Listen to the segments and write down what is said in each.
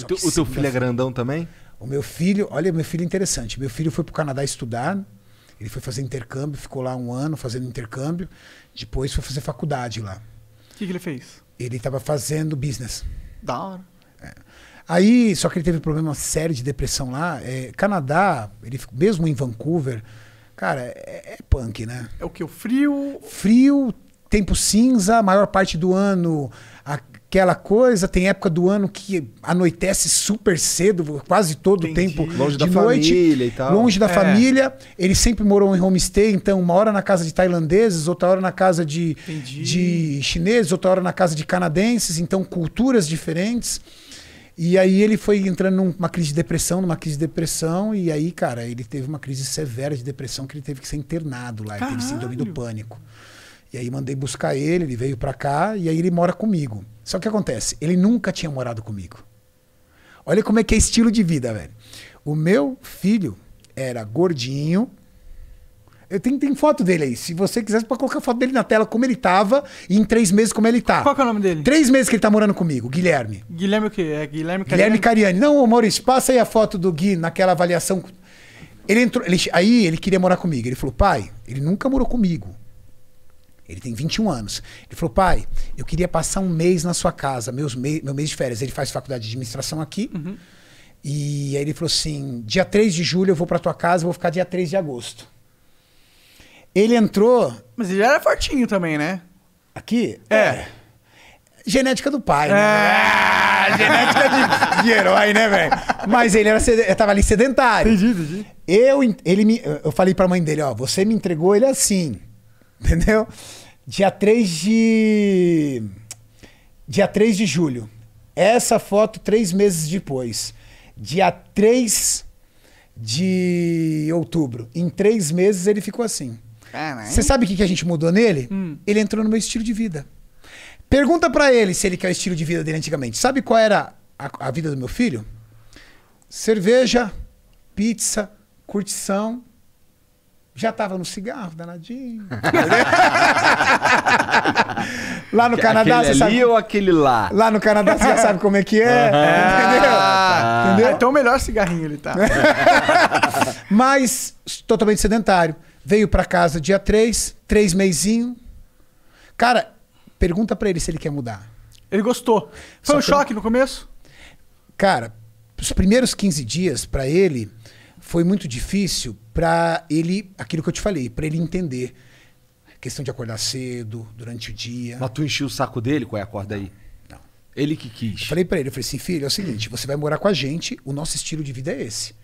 O teu, o teu, filho é grandão também? O meu filho, olha, meu filho é interessante. Meu filho foi para o Canadá estudar, ele foi fazer intercâmbio, ficou lá um ano fazendo intercâmbio, depois foi fazer faculdade lá. O que, que ele fez? Ele estava fazendo business. Da hora. É. Aí, só que ele teve um problema sério de depressão lá. É, Canadá, ele mesmo em Vancouver, cara, é, é punk, né? É o que? O frio? Frio, tempo cinza, a maior parte do ano a aquela coisa, tem época do ano que anoitece super cedo, quase todo o tempo longe de da noite, família e tal. longe da é. família. Ele sempre morou em homestay, então uma hora na casa de tailandeses, outra hora na casa de, de chineses, outra hora na casa de canadenses, então culturas diferentes. E aí ele foi entrando numa crise de depressão, numa crise de depressão, e aí, cara, ele teve uma crise severa de depressão que ele teve que ser internado lá, ele teve síndrome do pânico. E aí mandei buscar ele, ele veio para cá e aí ele mora comigo. Só que acontece, ele nunca tinha morado comigo. Olha como é que é estilo de vida, velho. O meu filho era gordinho. Eu tenho, tem foto dele aí. Se você quiser, pode colocar a foto dele na tela, como ele tava, e em três meses, como ele tá. Qual que é o nome dele? Três meses que ele tá morando comigo, Guilherme. Guilherme o quê? É Guilherme Cariani? Guilherme Cariani. Não, Maurício, passa aí a foto do Gui naquela avaliação. Ele entrou. Ele, aí ele queria morar comigo. Ele falou, pai, ele nunca morou comigo. Ele tem 21 anos. Ele falou: pai, eu queria passar um mês na sua casa, meus me meu mês de férias. Ele faz faculdade de administração aqui. Uhum. E aí ele falou assim: dia 3 de julho eu vou pra tua casa, vou ficar dia 3 de agosto. Ele entrou. Mas ele era fortinho também, né? Aqui? É. é. Genética do pai, né? é. Genética de, de herói, né, velho? Mas ele era, tava ali sedentário. Entendi, entendi. Eu, ele me, eu falei pra mãe dele: ó, você me entregou ele assim. Entendeu? Dia 3 de. Dia 3 de julho. Essa foto, três meses depois. Dia 3 de outubro. Em três meses ele ficou assim. Você sabe o que, que a gente mudou nele? Hum. Ele entrou no meu estilo de vida. Pergunta para ele se ele quer o estilo de vida dele antigamente. Sabe qual era a, a vida do meu filho? Cerveja, pizza, curtição, já estava no cigarro, danadinho. lá no Canadá, aquele você sabe. Ali ou aquele lá? Lá no Canadá, você já sabe como é que é. Uhum. Entendeu? Tá. Entendeu? então, o melhor cigarrinho ele tá. Mas, totalmente sedentário. Veio para casa dia 3, três meizinho. Cara, pergunta para ele se ele quer mudar. Ele gostou. Foi Só um choque no começo? Cara, os primeiros 15 dias para ele foi muito difícil para ele, aquilo que eu te falei, para ele entender. Questão de acordar cedo, durante o dia. Mas tu enchiu o saco dele? Qual é? a corda aí. Não. Ele que quis. Eu falei para ele, eu falei assim, filho, é o seguinte, você vai morar com a gente, o nosso estilo de vida é esse.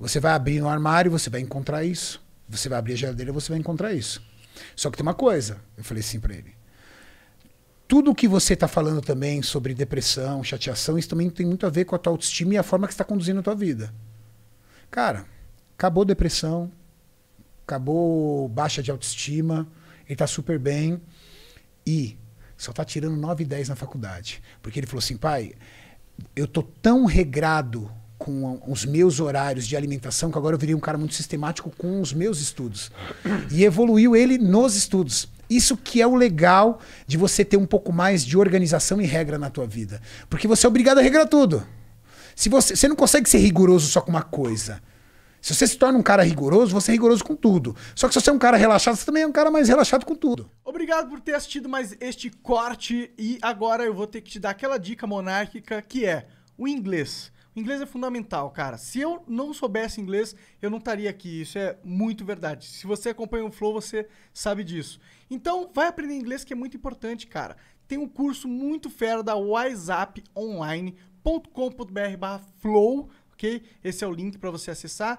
Você vai abrir no armário, você vai encontrar isso. Você vai abrir a geladeira, você vai encontrar isso. Só que tem uma coisa, eu falei assim para ele. Tudo que você está falando também sobre depressão, chateação, isso também tem muito a ver com a tua autoestima e a forma que está conduzindo a tua vida. Cara, acabou depressão, acabou baixa de autoestima, ele está super bem e só está tirando 9 e 10 na faculdade. Porque ele falou assim, pai, eu tô tão regrado com os meus horários de alimentação que agora eu virei um cara muito sistemático com os meus estudos. E evoluiu ele nos estudos. Isso que é o legal de você ter um pouco mais de organização e regra na tua vida. Porque você é obrigado a regrar tudo. Se você, você não consegue ser rigoroso só com uma coisa. Se você se torna um cara rigoroso, você é rigoroso com tudo. Só que se você é um cara relaxado, você também é um cara mais relaxado com tudo. Obrigado por ter assistido mais este corte. E agora eu vou ter que te dar aquela dica monárquica que é o inglês. O inglês é fundamental, cara. Se eu não soubesse inglês, eu não estaria aqui. Isso é muito verdade. Se você acompanha o Flow, você sabe disso. Então, vai aprender inglês que é muito importante, cara. Tem um curso muito fera da whatsapponline.com.br flow ok? Esse é o link para você acessar.